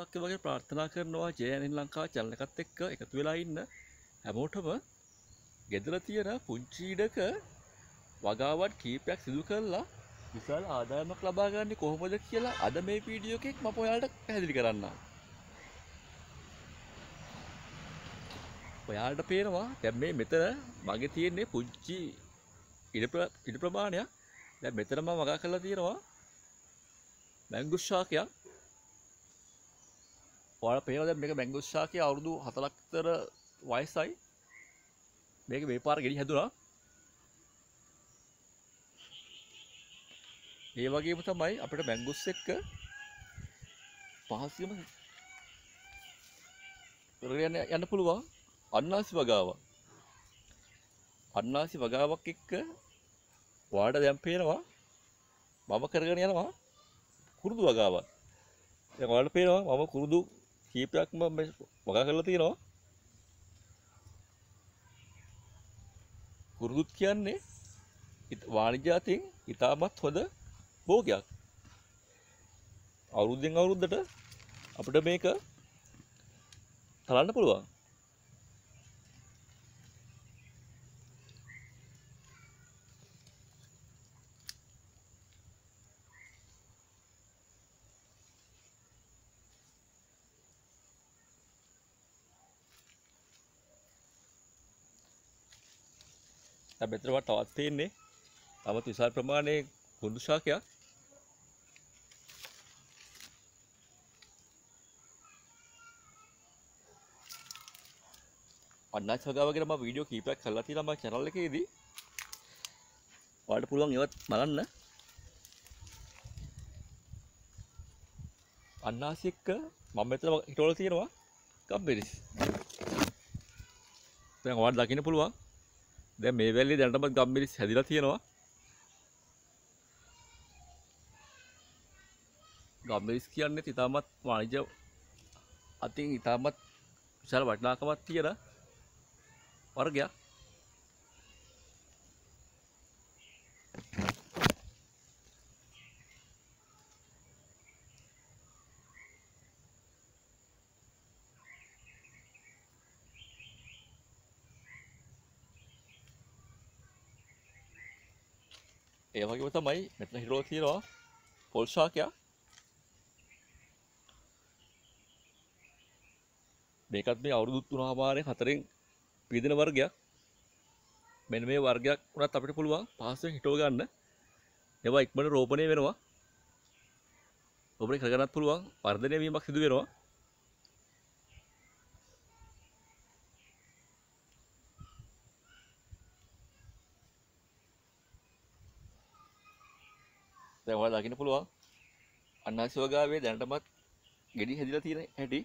දවසක් වගේ ප්‍රාර්ථනා කරනවා ජයනින් ලංකා චැනල එකත් එක්ක එකතු වෙලා ඉන්න හැමෝටම ගෙදර තියෙන පුංචි ඉඩක වගාවත් කීපයක් සිදු කරලා විශාල ආදායමක් ලබා ගන්න කොහොමද කියලා අද මේ වීඩියෝ එකෙන් මම ඔයාලට පැහැදිලි කරන්න. ඔයාලට පේනවා දැන් මේ මෙතන මගේ තියෙන්නේ පුංචි ඉඩ ප්‍රමාණයක්. දැන් මෙතන මම වගා කරලා තියෙනවා මැංගුස් ශාකයක් ඔයාලා පේනවද මේක බැංගුස්සාකේ අවුරුදු 4ක් විතර වයසයි මේක මේ පාර ගෙඩි හැදුනා ඒ වගේම තමයි අපිට බැංගුස් එක්ක පහසියම කරගෙන යන්න පුළුවන් අන්නාසි වගාව අන්නාසි වගාවක් එක්ක වාඩ දැන් පේනවා මම කරගෙන යනවා කුරුදු වගාවක් දැන් ඔයාලට පේනවා මම කුරුදු කීපයක්ම වගා කරලා තියෙනවා කුරුදුත් කියන්නේ වාණිජ්‍ය අතින් ඉතාමත් හොඳ භෝගයක් අවුරුද්දෙන් අවුරුද්දට අපිට මේක තලන්න පුළුවන් බෙතරවට තවත් තියෙන්නේ තවත් විශාල ප්‍රමාණය කුරුදු ශාකයක් අන්නත් සගාව ගැන මම වීඩියෝ කීපයක් කරලා තියෙනවා මගේ channel එකේදී ඔයාලට පුළුවන් ඒවත් බලන්න අන්නාසික්ක මම මෙතන හිටවල තියෙනවා ගම්බිරිස් දැන් ඔයාලට දකින්න පුළුවන් දැන් මේ වැල්ලේ දැනටමත් ගම්මිරිස් හැදිලා තියෙනවා. ගම්මිරිස් කියන්නේ ඉතාමත් වාණිජ අතින් ඉතාමත් විශාල වටිනාකමක් තියෙන වර්ගයක්. ඒ වගේම තමයි මෙතන හිරෝල් තියෙනවා පොල් ශාකයක් මේකත් මේ අවුරුදු 3 හමාරේ 4න් පිදින වර්ගයක් මෙන්න මේ වර්ගයක් උනත් අපිට පුළුවන් පහසුවෙන් හිටව ගන්න ඒවා ඉක්මනට රෝපණය වෙනවා රෝපණය කරගන්නත් පුළුවන් වර්ධනය වීමක් සිදු වෙනවා දැන් ඔයාලා දකින්න පුළුවන් අනාසිවගාවේ දැනටමත් ගෙඩි හැදිලා තියෙන හැටි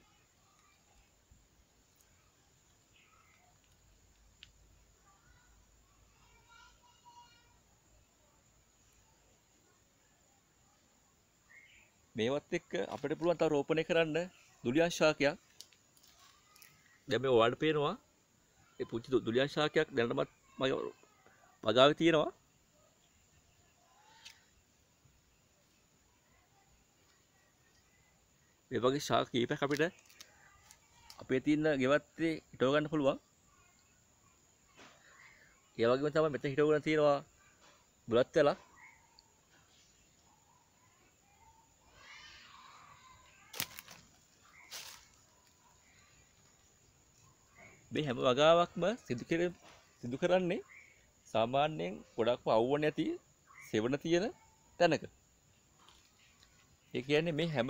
මේවත් එක්ක අපිට පුළුවන් තව රෝපණය කරන්න දුලියන් ශාකයක් දැන් මේ ඔයාලට පේනවා ඒ පුංචි දුලියන් ශාකයක් දැනටමත් මගේ පගාවේ තියෙනවා ඒ වගේ ශාක කීපයක් අපිට අපේ තියෙන ගෙවත්තේ හිටව ගන්න පුළුවන්. ඒ වගේම තමයි මෙතන හිටවගෙන තියෙනවා බුලත් වෙලා. මේ හැම වගාවක්ම සිදු කෙරෙ සිදු කරන්නේ සාමාන්‍යයෙන් ගොඩක්ම අවුව නැති සෙවණ තියෙන තැනක. ඒ කියන්නේ මේ හැම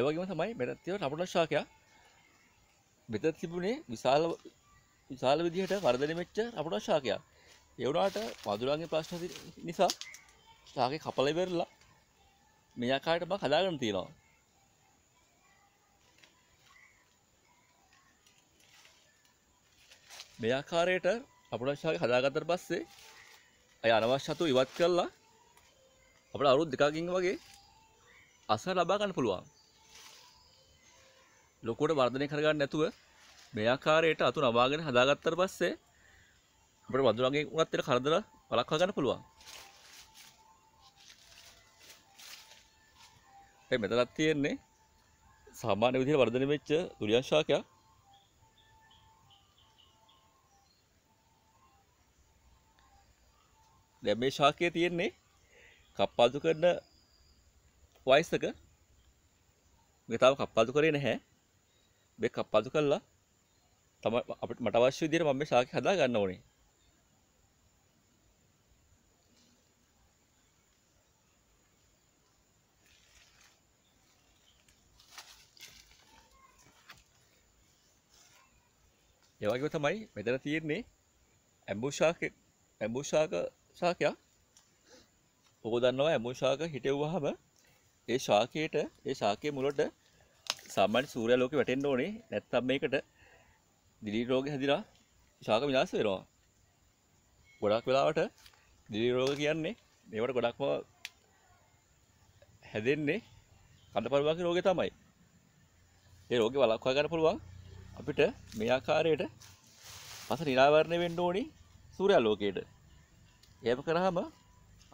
ඒවගේම තමයි මෙරත්තිව රපුට ශාකයක් මෙත තිබුණේ විශාල විශාල විදිහට වර්ධන මෙච්ච රපුට ශාකයක් එවුනාට මදුරන්ගේ ප්‍රශ්න නිසා ශාකය කපල වෙරලා මෙයාකාට බ කදාගන තියෙනවා මෙයාකාරයට අපට ශාක හදාගතර පස්සේ අය අනවශ්‍යතු ඉවත් කරලා අපට අවුරුත් දෙකාකින් වගේ අසර ලබාගන්න පුළුවන් ලොකුවට වර්ධනය කරගන්න නැතුව මේ ආකාරයට අතු නවාගෙන හදාගත්තට පස්සේ අපිට වඳුරන්ගේ උනත් එන කරදර වළක්වා ගන්න පුළුවන්. ඒ මෙතනක් තියෙන්නේ සාමාන්‍ය විදිහට වර්ධනය වෙච්ච දුරියන් ශාකයක්. දැන් මේ ශාකයේ තියෙන්නේ කප්පාදු කරන වයසක. මේතාව කප්පාදු කරේ නැහැ. බෙක් අපපතු කරලා තම අපට මට අවශ්‍ය විදිහට මම මේ ශාක හදා ගන්න ඕනේ. ඒ වගේම තමයි මෙතන තියෙන්නේ ඇම්බුෂාක ඇම්බුෂාක ශාකයක්. ඔබ දන්නවා ඇම්බුෂාක හිටෙව්වහම ඒ ශාකයට ඒ ශාකයේ මුලට සාමාන්‍ය සූර්යා ලෝකෙ වැටෙන්න ඕනේ නැත්නම් මේකට දිලී රෝග හැදිලා ශාක විනාශ වෙනවා. ගොඩක් වෙලාවට දිලී රෝග කියන්නේ මේවට ගොඩක්ම හැදෙන්නේ කඳපරුවාගේ රෝගේ තමයි. ඒ රෝගේ වළක්වා ගන්න පුළුවන් අපිට මේ ආකාරයට පස නිරාවරණය වෙන්න ඕනේ සූර්යා ලෝකයට. එහෙම කරාම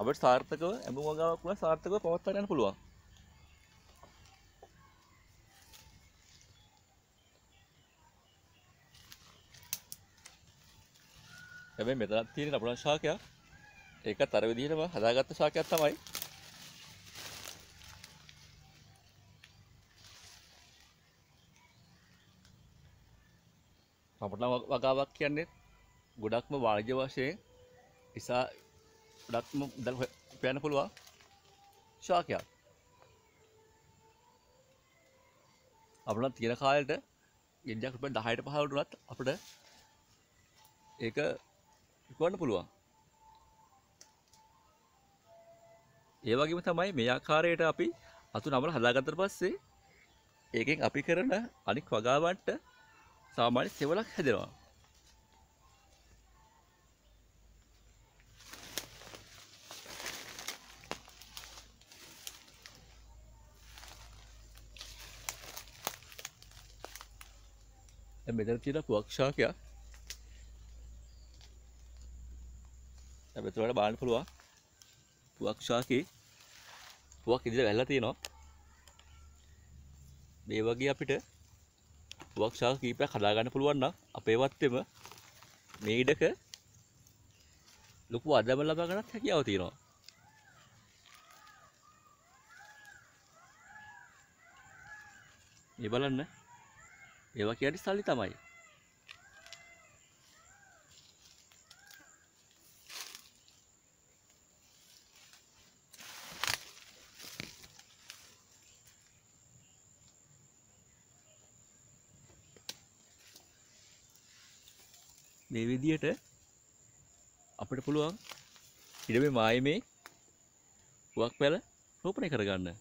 අපිට සාර්ථකව ඇඹුම් වගාවක් වුණා සාර්ථකව පවත්වා ගන්න පුළුවන්. හැබැයි මෙතනත් තියෙන රබුලන් ශාකයක්. ඒකත් අර විදිහටම හදාගත්ත ශාකයක් තමයි. රබුලන් වගාවක් කියන්නේ ගොඩක්ම වාණිජ වශයෙන් ඉසා ගොඩක්ම මුදල් හොයන්න පුළුවන් ශාකයක්. අපිට තියෙන කාලෙට ගෙඩියක් රුපියල් 10ට 15ට උනත් අපිට ඒක ගන්න පුළුවන් ඒ වගේම තමයි මේ ආකාරයට අපි අතු නමල හදාගත්තට පස්සේ ඒකෙන් අපි කරන අනික් වගාවන්ට සාමාන්‍ය සෙවලක් හැදෙනවා මෙතන තියෙන පුවක්ෂාකයක් මෙතනට බලන්න පුළුවන්. පුවක් ශාකේ පුවක් ඉදිරියට වැල්ලා තියෙනවා. මේ වගේ අපිට පුවක් ශාක කීපයක් හදා ගන්න පුළුවන් නම් අපේ වත්තේම මේ ඉඩක ලොකු අදම ලබා ගන්නත් හැකියාව තියෙනවා. මේ බලන්න ඒවා කියන්නේ සල්ලි තමයි මේ විදියට අපිට පුළුවන් ඉඩමේ මායමේ හුවක් පැල රෝපණය කරගන්න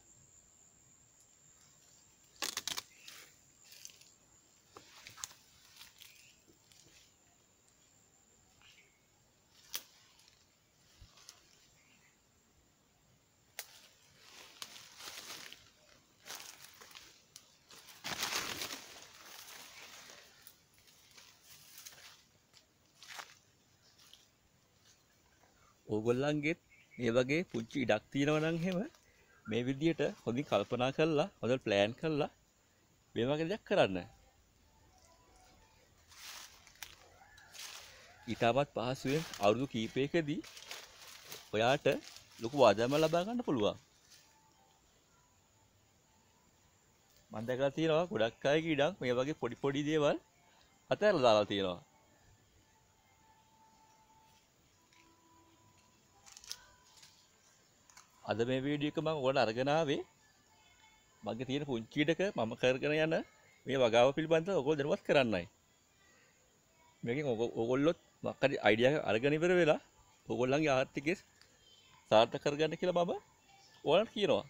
ඕගොල්ලන්ගෙත් මේ වගේ පුංචි ඉඩක් තියෙනවා නම් එහෙම මේ විදියට හොඳින් කල්පනා කරලා හොඳට ප්ලෑන් කරලා මේ වගේ දෙයක් කරන්න. ඊටමත් පහසුවෙන් අවුරුදු කීපයකදී ඔයාට ලොකු ආදායම ලබා ගන්න පුළුවන්. මම දැකලා තියෙනවා ගොඩක් අයගේ ඉඩක් මේ වගේ පොඩි පොඩි දේවල් අතහැරලා දාලා තියෙනවා. අද මේ වීඩියෝ එක මම ඔයාලට අරගෙන ආවේ මගේ තියෙන පුංචි ඩක මම කරගෙන යන මේ වගාව පිළිබඳව ඔයගොල්ලෝ දැනුවත් කරන්නයි. මේකෙන් ඔයගොල්ලොත් මොකක් හරි අයිඩියා අරගෙන ඉවර වෙලා ඔයගොල්ලන්ගේ ආර්ථිකය සාර්ථක කරගන්න කියලා මම ඔයාලට කියනවා.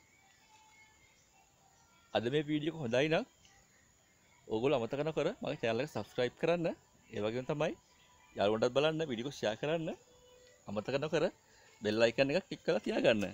අද මේ වීඩියෝ එක හොඳයි නම් ඔයගොල්ලෝ අමතක නොකර මගේ channel එක subscribe කරන්න. ඒ වගේම තමයි යාළුවන්ටත් බලන්න වීඩියෝ එක share කරන්න. අමතක නොකර බෙල් icon එක click කරලා තියාගන්න.